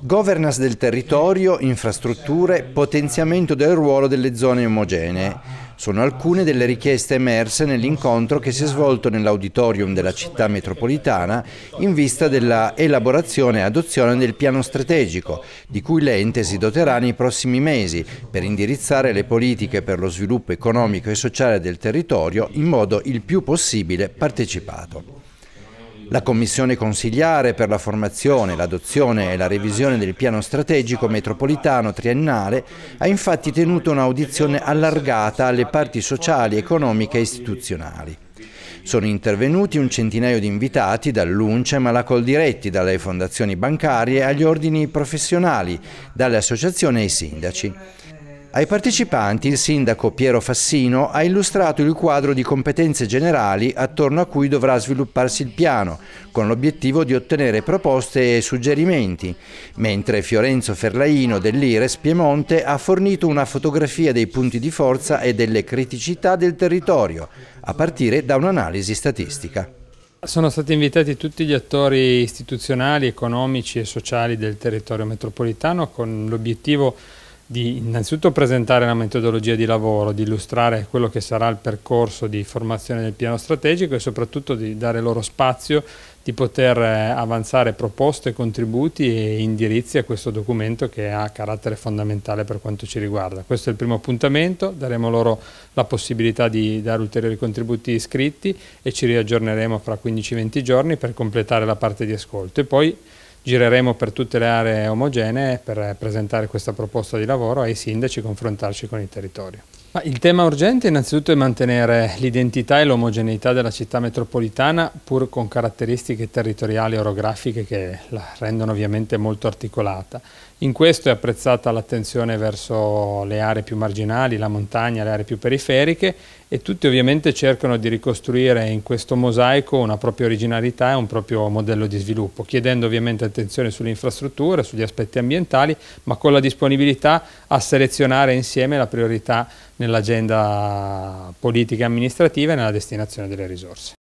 Governance del territorio, infrastrutture, potenziamento del ruolo delle zone omogenee. Sono alcune delle richieste emerse nell'incontro che si è svolto nell'auditorium della città metropolitana in vista della elaborazione e adozione del piano strategico, di cui l'ente si doterà nei prossimi mesi per indirizzare le politiche per lo sviluppo economico e sociale del territorio in modo il più possibile partecipato. La commissione consigliare per la formazione, l'adozione e la revisione del piano strategico metropolitano triennale ha infatti tenuto un'audizione allargata alle parti sociali, economiche e istituzionali. Sono intervenuti un centinaio di invitati dall'UNCEM alla Coldiretti, dalle fondazioni bancarie agli ordini professionali, dalle associazioni ai sindaci. Ai partecipanti il sindaco Piero Fassino ha illustrato il quadro di competenze generali attorno a cui dovrà svilupparsi il piano, con l'obiettivo di ottenere proposte e suggerimenti, mentre Fiorenzo Ferlaino dell'Ires Piemonte ha fornito una fotografia dei punti di forza e delle criticità del territorio, a partire da un'analisi statistica. Sono stati invitati tutti gli attori istituzionali, economici e sociali del territorio metropolitano con l'obiettivo di di innanzitutto presentare la metodologia di lavoro, di illustrare quello che sarà il percorso di formazione del piano strategico e soprattutto di dare loro spazio di poter eh, avanzare proposte, contributi e indirizzi a questo documento che ha carattere fondamentale per quanto ci riguarda. Questo è il primo appuntamento, daremo loro la possibilità di dare ulteriori contributi iscritti e ci riaggiorneremo fra 15-20 giorni per completare la parte di ascolto e poi gireremo per tutte le aree omogenee per presentare questa proposta di lavoro ai sindaci e confrontarci con il territorio il tema urgente innanzitutto è mantenere l'identità e l'omogeneità della città metropolitana pur con caratteristiche territoriali e orografiche che la rendono ovviamente molto articolata. In questo è apprezzata l'attenzione verso le aree più marginali, la montagna, le aree più periferiche e tutti ovviamente cercano di ricostruire in questo mosaico una propria originalità e un proprio modello di sviluppo, chiedendo ovviamente attenzione sulle infrastrutture, sugli aspetti ambientali, ma con la disponibilità a selezionare insieme la priorità nell'agenda politica e amministrativa e nella destinazione delle risorse.